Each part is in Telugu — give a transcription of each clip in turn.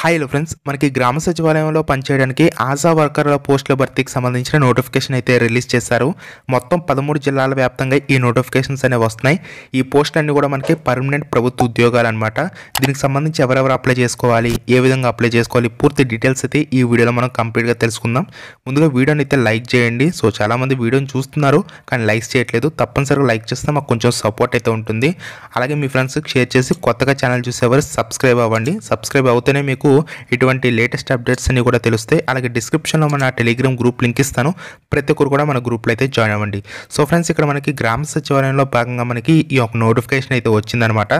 హాయ్ హలో ఫ్రెండ్స్ మనకి గ్రామ సచివాలయంలో పనిచేయడానికి ఆశా వర్కర్ల పోస్టుల భర్తీకి సంబంధించిన నోటిఫికేషన్ అయితే రిలీజ్ చేశారు మొత్తం పదమూడు జిల్లాల వ్యాప్తంగా ఈ నోటిఫికేషన్స్ అనేవి వస్తున్నాయి ఈ పోస్టులన్నీ కూడా మనకి పర్మనెంట్ ప్రభుత్వ ఉద్యోగాలు అనమాట దీనికి సంబంధించి ఎవరెవరు అప్లై చేసుకోవాలి ఏ విధంగా అప్లై చేసుకోవాలి పూర్తి డీటెయిల్స్ అయితే ఈ వీడియోలో మనం కంప్లీట్గా తెలుసుకుందాం ముందుగా వీడియోని అయితే లైక్ చేయండి సో చాలామంది వీడియోని చూస్తున్నారు కానీ లైక్స్ చేయట్లేదు తప్పనిసరిగా లైక్ చేస్తే మాకు కొంచెం సపోర్ట్ అయితే ఉంటుంది అలాగే మీ ఫ్రెండ్స్కి షేర్ చేసి కొత్తగా ఛానల్ చూసేవారు సబ్స్క్రైబ్ అవ్వండి సబ్స్క్రైబ్ అవుతేనే మీకు మీకు ఇటువంటి లేటెస్ట్ అప్డేట్స్ అన్ని కూడా తెలుస్తాయి అలాగే డిస్క్రిప్షన్లో మన టెలిగ్రామ్ గ్రూప్ లింక్ ఇస్తాను ప్రతి ఒక్కరు కూడా మన గ్రూప్లో అయితే జాయిన్ అవ్వండి సో ఫ్రెండ్స్ ఇక్కడ మనకి గ్రామ సచివాలయంలో భాగంగా మనకి ఈ యొక్క నోటిఫికేషన్ అయితే వచ్చిందనమాట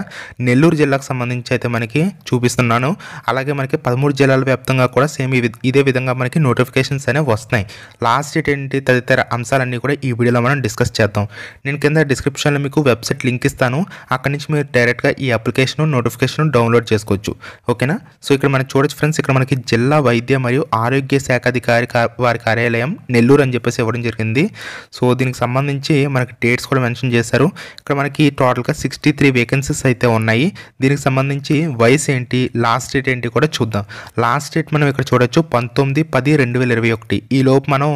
నెల్లూరు జిల్లాకు సంబంధించి అయితే మనకి చూపిస్తున్నాను అలాగే మనకి పదమూడు జిల్లాల వ్యాప్తంగా కూడా సేమ్ ఇదే విధంగా మనకి నోటిఫికేషన్స్ అనేవి వస్తున్నాయి లాస్ట్ డేట్ ఏంటి తదితర అంశాలన్నీ కూడా ఈ వీడియోలో మనం డిస్కస్ చేద్దాం నేను కింద డిస్క్రిప్షన్లో మీకు వెబ్సైట్ లింక్ ఇస్తాను అక్కడి నుంచి మీరు డైరెక్ట్గా ఈ అప్లికేషన్ నోటిఫికేషన్ డౌన్లోడ్ చేసుకోవచ్చు ఓకేనా సో ఇక్కడ మనం చూడొచ్చు ఫ్రెండ్స్ ఇక్కడ మనకి జిల్లా వైద్య మరియు ఆరోగ్య శాఖ అధికారి వారి కార్యాలయం నెల్లూరు అని చెప్పేసి ఇవ్వడం జరిగింది సో దీనికి సంబంధించి మనకి డేట్స్ కూడా మెన్షన్ చేశారు ఇక్కడ మనకి టోటల్గా సిక్స్టీ త్రీ వేకెన్సీస్ అయితే ఉన్నాయి దీనికి సంబంధించి వయసు ఏంటి లాస్ట్ డేట్ ఏంటి కూడా చూద్దాం లాస్ట్ డేట్ మనం ఇక్కడ చూడొచ్చు పంతొమ్మిది పది రెండు వేల ఇరవై ఒకటి ఈలోపు మనం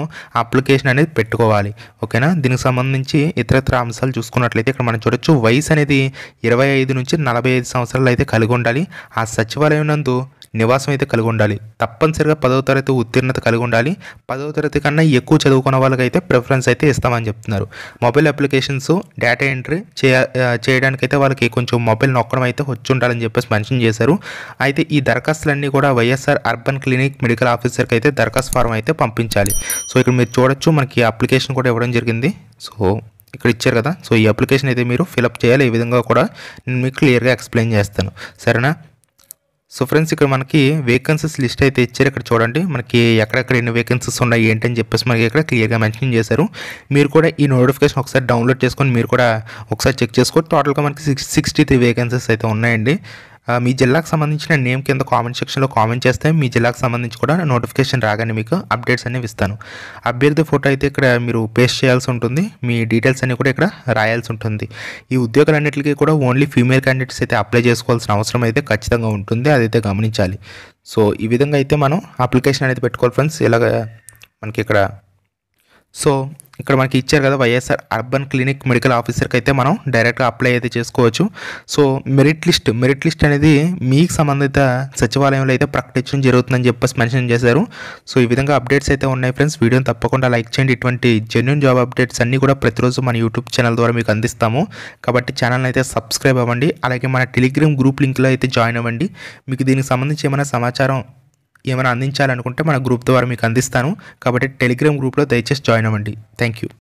అప్లికేషన్ అనేది పెట్టుకోవాలి ఓకేనా దీనికి సంబంధించి ఇతరత్ర అంశాలు చూసుకున్నట్లయితే ఇక్కడ మనం చూడొచ్చు వయసు అనేది ఇరవై ఐదు నుంచి నలభై ఐదు సంవత్సరాలు అయితే కలిగి ఉండాలి ఆ సచివాలయం నందు నివాసం అయితే కలిగి ఉండాలి తప్పనిసరిగా పదవ తరగతి ఉత్తీర్ణత కలిగి ఉండాలి పదవ తరగతి కన్నా ఎక్కువ చదువుకున్న వాళ్ళకైతే ప్రిఫరెన్స్ అయితే ఇస్తామని చెప్తున్నారు మొబైల్ అప్లికేషన్స్ డేటా ఎంట్రీ చేయ చేయడానికైతే వాళ్ళకి కొంచెం మొబైల్ నొక్కడం అయితే వచ్చి ఉండాలని చెప్పేసి మెన్షన్ చేశారు అయితే ఈ దరఖాస్తులన్నీ కూడా వైఎస్ఆర్ అర్బన్ క్లినిక్ మెడికల్ ఆఫీసర్కి అయితే దరఖాస్తు ఫారం అయితే పంపించాలి సో ఇక్కడ మీరు చూడొచ్చు మనకి అప్లికేషన్ కూడా ఇవ్వడం జరిగింది సో ఇక్కడ ఇచ్చారు కదా సో ఈ అప్లికేషన్ అయితే మీరు ఫిలప్ చేయాలి ఈ విధంగా కూడా నేను మీకు క్లియర్గా ఎక్స్ప్లెయిన్ చేస్తాను సరేనా సో ఫ్రెండ్స్ ఇక్కడ మనకి వేకెన్సీస్ లిస్ట్ అయితే ఇచ్చారు ఇక్కడ చూడండి మనకి ఎక్కడెక్కడ ఎన్ని వేకెన్సీస్ ఉన్నాయి ఏంటని చెప్పేసి మనకి ఇక్కడ క్లియర్గా మెన్షన్ చేశారు మీరు కూడా ఈ నోటిఫికేషన్ ఒకసారి డౌన్లోడ్ చేసుకొని మీరు కూడా ఒకసారి చెక్ చేసుకో టోటల్గా మనకి సిక్స్ సిక్స్టీ త్రీ వేకెన్సీస్ అయితే ఉన్నాయండి మీ జిల్లాకు సంబంధించిన నేమ్ కింద కామెంట్ సెక్షన్లో కామెంట్ చేస్తే మీ జిల్లాకు సంబంధించి కూడా నోటిఫికేషన్ రాగానే మీకు అప్డేట్స్ అనేవి ఇస్తాను అభ్యర్థి ఫోటో అయితే ఇక్కడ మీరు పేస్ట్ చేయాల్సి ఉంటుంది మీ డీటెయిల్స్ అన్నీ కూడా ఇక్కడ రాయాల్సి ఉంటుంది ఈ ఉద్యోగాలన్నింటికి కూడా ఓన్లీ ఫీమేల్ క్యాండిడేట్స్ అయితే అప్లై చేసుకోవాల్సిన అవసరం అయితే ఖచ్చితంగా ఉంటుంది అదైతే గమనించాలి సో ఈ విధంగా అయితే మనం అప్లికేషన్ అనేది పెట్టుకోవాలి ఫ్రెండ్స్ ఇలాగ మనకి ఇక్కడ సో ఇక్కడ మనకి ఇచ్చారు కదా వైఎస్ఆర్ అర్బన్ క్లినిక్ మెడికల్ ఆఫీసర్కి అయితే మనం డైరెక్ట్గా అప్లై అయితే చేసుకోవచ్చు so merit list merit list అనేది మీకు సంబంధిత సచివాలయంలో అయితే ప్రకటించడం జరుగుతుందని చెప్పేసి మెన్షన్ చేశారు సో ఈ విధంగా అప్డేట్స్ అయితే ఉన్నాయి ఫ్రెండ్స్ వీడియోని తప్పకుండా లైక్ చేయండి ఇటువంటి జెన్యున్ జాబ్ అప్డేట్స్ అన్నీ కూడా ప్రతిరోజు మన యూట్యూబ్ ఛానల్ ద్వారా మీకు అందిస్తాము కాబట్టి ఛానల్ అయితే సబ్స్క్రైబ్ అవ్వండి అలాగే మన టెలిగ్రామ్ గ్రూప్ లింక్లో అయితే జాయిన్ అవ్వండి మీకు దీనికి సంబంధించి ఏమైనా సమాచారం ఏమైనా అందించాలనుకుంటే మన గ్రూప్ ద్వారా మీకు అందిస్తాను కాబట్టి టెలిగ్రామ్ గ్రూప్లో దయచేసి జాయిన్ అవ్వండి థ్యాంక్ యూ